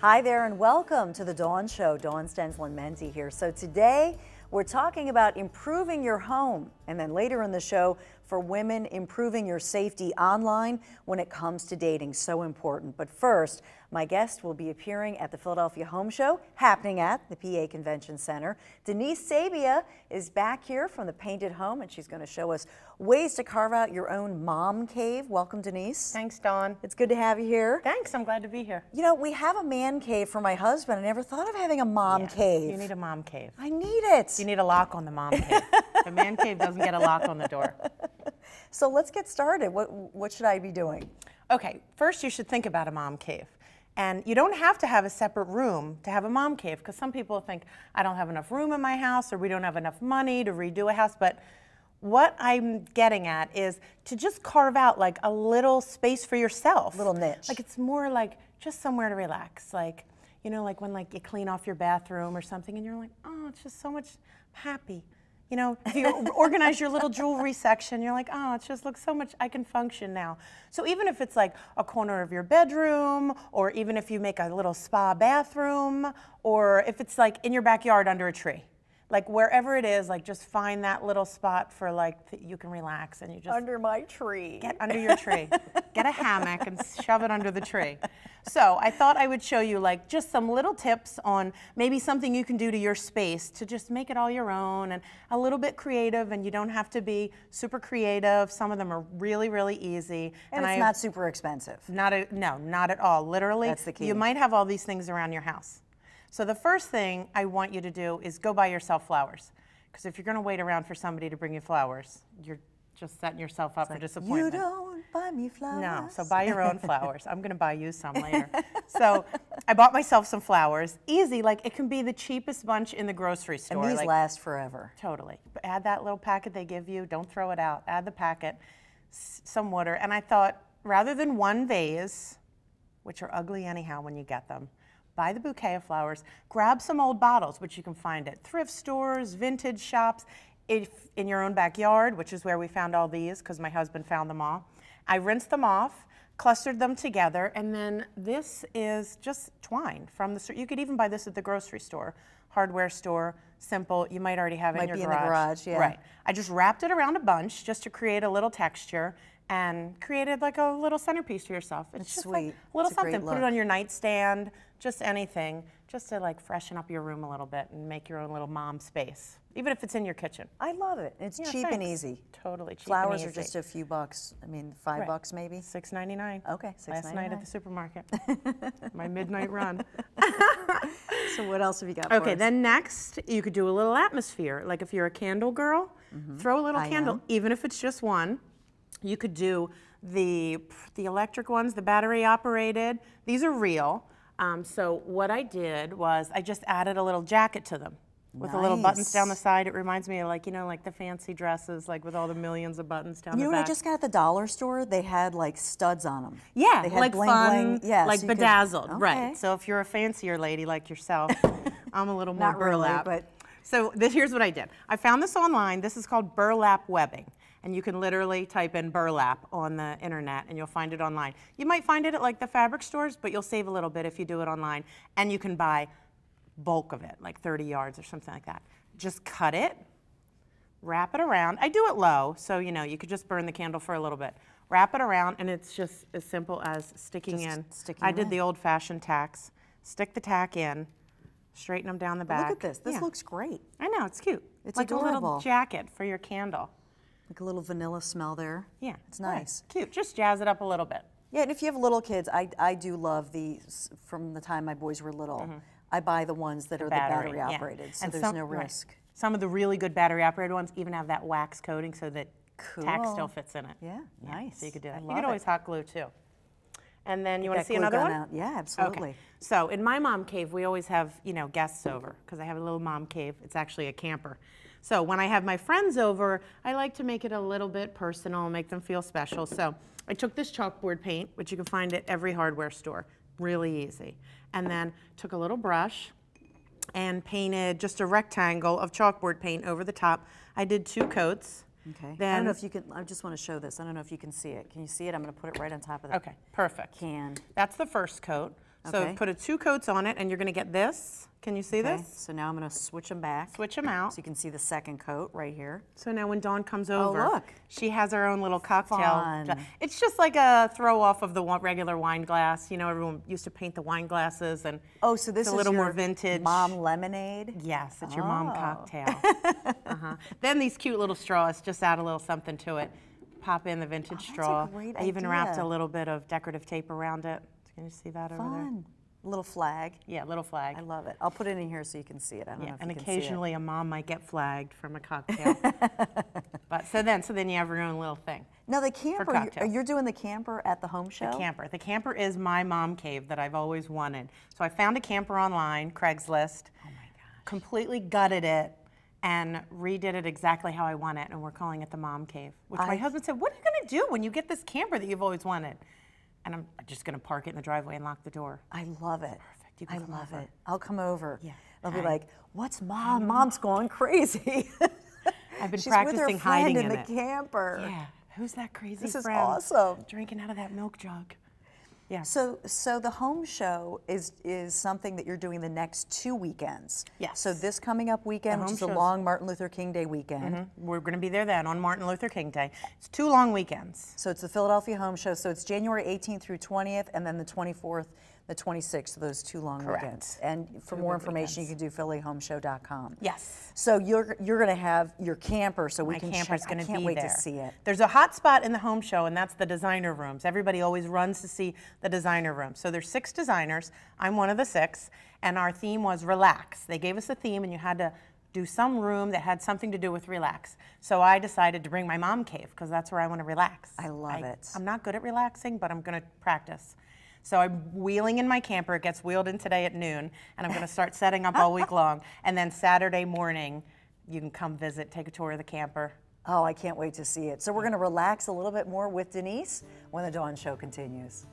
Hi there and welcome to The Dawn Show. Dawn Stensland Menti here. So today we're talking about improving your home and then later in the show for women improving your safety online when it comes to dating. So important. But first, my guest will be appearing at the Philadelphia Home Show happening at the PA Convention Center. Denise Sabia is back here from the Painted Home and she's going to show us ways to carve out your own mom cave. Welcome, Denise. Thanks, Dawn. It's good to have you here. Thanks. I'm glad to be here. You know, we have a man cave for my husband. I never thought of having a mom yeah, cave. You need a mom cave. I need it. You need a lock on the mom cave. the man cave doesn't get a lock on the door. So let's get started. What, what should I be doing? Okay, first you should think about a mom cave. And you don't have to have a separate room to have a mom cave because some people think, I don't have enough room in my house or we don't have enough money to redo a house. But what I'm getting at is to just carve out like a little space for yourself. a Little niche. Like it's more like just somewhere to relax. Like, you know, like when like you clean off your bathroom or something and you're like, oh, it's just so much happy. You know, if you organize your little jewelry section, you're like, oh, it just looks so much, I can function now. So even if it's like a corner of your bedroom, or even if you make a little spa bathroom, or if it's like in your backyard under a tree, like wherever it is, like just find that little spot for like that you can relax and you just under my tree. Get under your tree. get a hammock and shove it under the tree. So I thought I would show you like just some little tips on maybe something you can do to your space to just make it all your own and a little bit creative and you don't have to be super creative. Some of them are really, really easy. And, and it's I, not super expensive. Not a, no, not at all. Literally, That's the key. you might have all these things around your house. So the first thing I want you to do is go buy yourself flowers. Because if you're going to wait around for somebody to bring you flowers, you're just setting yourself up it's for like, disappointment. You don't buy me flowers. No, so buy your own flowers. I'm going to buy you some later. so I bought myself some flowers. Easy, like it can be the cheapest bunch in the grocery store. And these like, last forever. Totally. But add that little packet they give you. Don't throw it out. Add the packet, some water. And I thought, rather than one vase, which are ugly anyhow when you get them, buy the bouquet of flowers, grab some old bottles, which you can find at thrift stores, vintage shops, if in your own backyard, which is where we found all these because my husband found them all. I rinsed them off, clustered them together, and then this is just twine from the You could even buy this at the grocery store, hardware store, simple. You might already have it might in your be garage. in the garage, yeah. Right. I just wrapped it around a bunch just to create a little texture, and created like a little centerpiece for yourself. it's just Sweet. like a little it's something. A Put it on your nightstand, just anything, just to like freshen up your room a little bit and make your own little mom space, even if it's in your kitchen. I love it. It's yeah, cheap thanks. and easy. Totally cheap. Flowers are just a few bucks. I mean, five right. bucks maybe. Six ninety nine. Okay. 6 Last night at the supermarket. My midnight run. so what else have you got? Okay. Then next, you could do a little atmosphere. Like if you're a candle girl, mm -hmm. throw a little I candle, am. even if it's just one you could do the, the electric ones, the battery operated. These are real. Um, so what I did was I just added a little jacket to them with nice. the little buttons down the side. It reminds me of like, you know, like the fancy dresses, like with all the millions of buttons down you know what I just got at the dollar store? They had like studs on them. Yeah, they had like bling, fun, bling. Yeah, like so bedazzled, could, okay. right. So if you're a fancier lady like yourself, I'm a little more Not burlap. Really, but so this, here's what I did. I found this online. This is called burlap webbing and you can literally type in burlap on the internet and you'll find it online. You might find it at like the fabric stores, but you'll save a little bit if you do it online and you can buy bulk of it, like 30 yards or something like that. Just cut it, wrap it around. I do it low, so you know, you could just burn the candle for a little bit. Wrap it around and it's just as simple as sticking just in. Sticking I did in. the old fashioned tacks. Stick the tack in, straighten them down the back. Look at this. This yeah. looks great. I know, it's cute. It's like adorable. a little jacket for your candle. Like a little vanilla smell there. Yeah. It's nice. Cute. Just jazz it up a little bit. Yeah, and if you have little kids, I, I do love these from the time my boys were little. Mm -hmm. I buy the ones that the are battery, the battery operated, yeah. so and there's some, no risk. Right. Some of the really good battery operated ones even have that wax coating so that cool. tack still fits in it. Yeah, yeah. nice. So you could do that. You could always it. hot glue too and then you want to see another one? Out. Yeah, absolutely. Okay. So in my mom cave, we always have you know guests over because I have a little mom cave. It's actually a camper. So when I have my friends over, I like to make it a little bit personal, make them feel special. So I took this chalkboard paint, which you can find at every hardware store, really easy, and then took a little brush and painted just a rectangle of chalkboard paint over the top. I did two coats Okay. Then I don't know if you can, I just want to show this. I don't know if you can see it. Can you see it? I'm going to put it right on top of the Okay, perfect. can. That's the first coat. So Okay. put a two coats on it, and you're going to get this. Can you see Okay, this? So now I'm gonna switch them back. Switch them out. So you can see the second coat right here. So now when Dawn comes oh, over, look. she has her own little cocktail. Fun. It's just like a throw off of the regular wine glass. You know, everyone used to paint the wine glasses, and Oh, so this it's a is little more vintage. Mom lemonade. Yes, it's your mom oh. cocktail. uh-huh. Then these cute little straws, just add a little something to it. Pop in the vintage oh, that's a straw. great I even wrapped a little bit of decorative tape around it. Can you see that Fun. over there? Little flag. Yeah, little flag. I love it. I'll put it in here so you can see it. I don't yeah, know if and you can occasionally see it. a mom might get flagged from a cocktail. but so then, so then you have your own little thing. Now the camper, you're, you're doing the camper at the home show. The camper. The camper is my mom cave that I've always wanted. So I found a camper online, Craigslist. Oh completely gutted it and redid it exactly how I want it, and we're calling it the mom cave. Which I, my husband said, "What are you going to do when you get this camper that you've always wanted?" and I'm just going to park it in the driveway and lock the door. I love it. Perfect. You can I come love over. it. I'll come over. Yeah. I'll be I, like, "What's mom? Mom's going crazy." I've been She's practicing with her hiding in, in the it. camper. Yeah. Who's that crazy? This friend is awesome. Drinking out of that milk jug. Yeah. So, so the home show is is something that you're doing the next two weekends. Yes. So this coming up weekend, which is shows. a long Martin Luther King Day weekend. Mm -hmm. We're going to be there then on Martin Luther King Day. It's two long weekends. So it's the Philadelphia Home Show. So it's January 18th through 20th, and then the 24th the 26th, of those two long Correct. weekends. And for two more information, weekends. you can do phillyhomeshow.com. Yes. So you're you're going to have your camper, so we My can camper's going to be there. I can't wait there. to see it. There's a hot spot in the home show, and that's the designer rooms. Everybody always runs to see the designer rooms. So there's six designers. I'm one of the six, and our theme was relax. They gave us a theme, and you had to do some room that had something to do with relax. So I decided to bring my mom cave because that's where I want to relax. I love I, it. I'm not good at relaxing, but I'm going to practice. So I'm wheeling in my camper. It gets wheeled in today at noon, and I'm going to start setting up all week long. And then Saturday morning, you can come visit, take a tour of the camper. Oh, I can't wait to see it. So we're going to relax a little bit more with Denise when the Dawn Show continues.